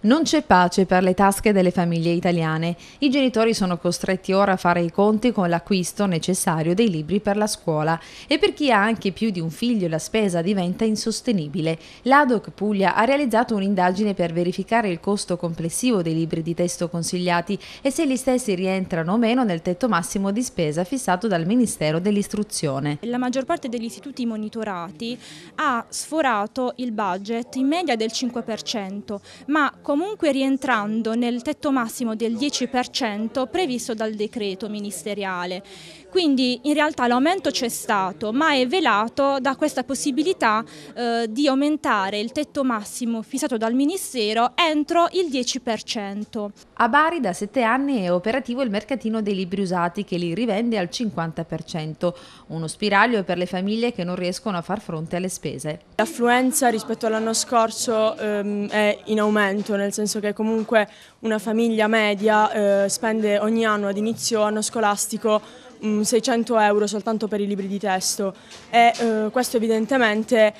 Non c'è pace per le tasche delle famiglie italiane. I genitori sono costretti ora a fare i conti con l'acquisto necessario dei libri per la scuola e per chi ha anche più di un figlio la spesa diventa insostenibile. L'ADOC Puglia ha realizzato un'indagine per verificare il costo complessivo dei libri di testo consigliati e se gli stessi rientrano o meno nel tetto massimo di spesa fissato dal Ministero dell'Istruzione. La maggior parte degli istituti monitorati ha sforato il budget in media del 5%, ma comunque rientrando nel tetto massimo del 10% previsto dal decreto ministeriale. Quindi in realtà l'aumento c'è stato, ma è velato da questa possibilità eh, di aumentare il tetto massimo fissato dal Ministero entro il 10%. A Bari da sette anni è operativo il mercatino dei libri usati che li rivende al 50%, uno spiraglio per le famiglie che non riescono a far fronte alle spese. L'affluenza rispetto all'anno scorso ehm, è in aumento, nel senso che comunque una famiglia media eh, spende ogni anno ad inizio anno scolastico 600 mm, euro soltanto per i libri di testo e eh, questo evidentemente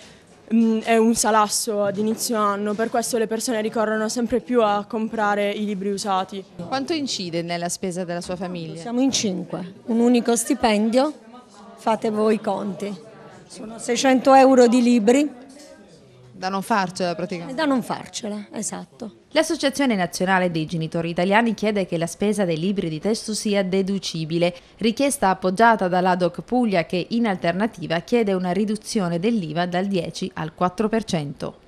mh, mm, è un salasso ad inizio anno, per questo le persone ricorrono sempre più a comprare i libri usati. Quanto incide nella spesa della sua famiglia? Siamo in 5, un unico stipendio, fate voi i conti. Sono 600 euro di libri, da non farcela praticamente. Da non farcela, esatto. L'Associazione Nazionale dei Genitori Italiani chiede che la spesa dei libri di testo sia deducibile, richiesta appoggiata dalla DOC Puglia che in alternativa chiede una riduzione dell'IVA dal 10 al 4%.